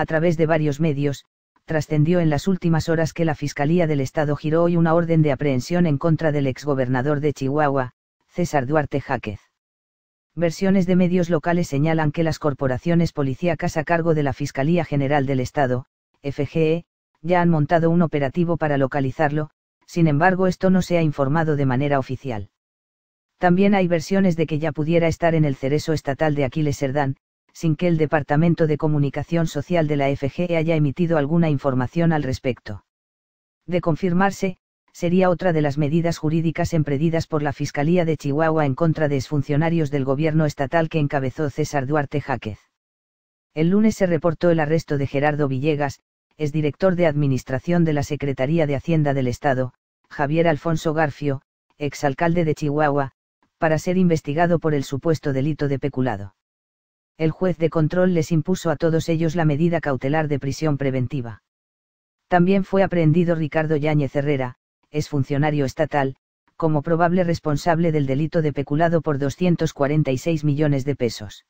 a través de varios medios, trascendió en las últimas horas que la Fiscalía del Estado giró hoy una orden de aprehensión en contra del exgobernador de Chihuahua, César Duarte Jaquez. Versiones de medios locales señalan que las corporaciones policíacas a cargo de la Fiscalía General del Estado, FGE, ya han montado un operativo para localizarlo, sin embargo esto no se ha informado de manera oficial. También hay versiones de que ya pudiera estar en el cereso estatal de Aquiles Serdán, sin que el Departamento de Comunicación Social de la FG e haya emitido alguna información al respecto. De confirmarse, sería otra de las medidas jurídicas emprendidas por la Fiscalía de Chihuahua en contra de exfuncionarios del gobierno estatal que encabezó César Duarte Jáquez. El lunes se reportó el arresto de Gerardo Villegas, exdirector de Administración de la Secretaría de Hacienda del Estado, Javier Alfonso Garfio, exalcalde de Chihuahua, para ser investigado por el supuesto delito de peculado el juez de control les impuso a todos ellos la medida cautelar de prisión preventiva. También fue aprehendido Ricardo Yáñez Herrera, ex funcionario estatal, como probable responsable del delito de peculado por 246 millones de pesos.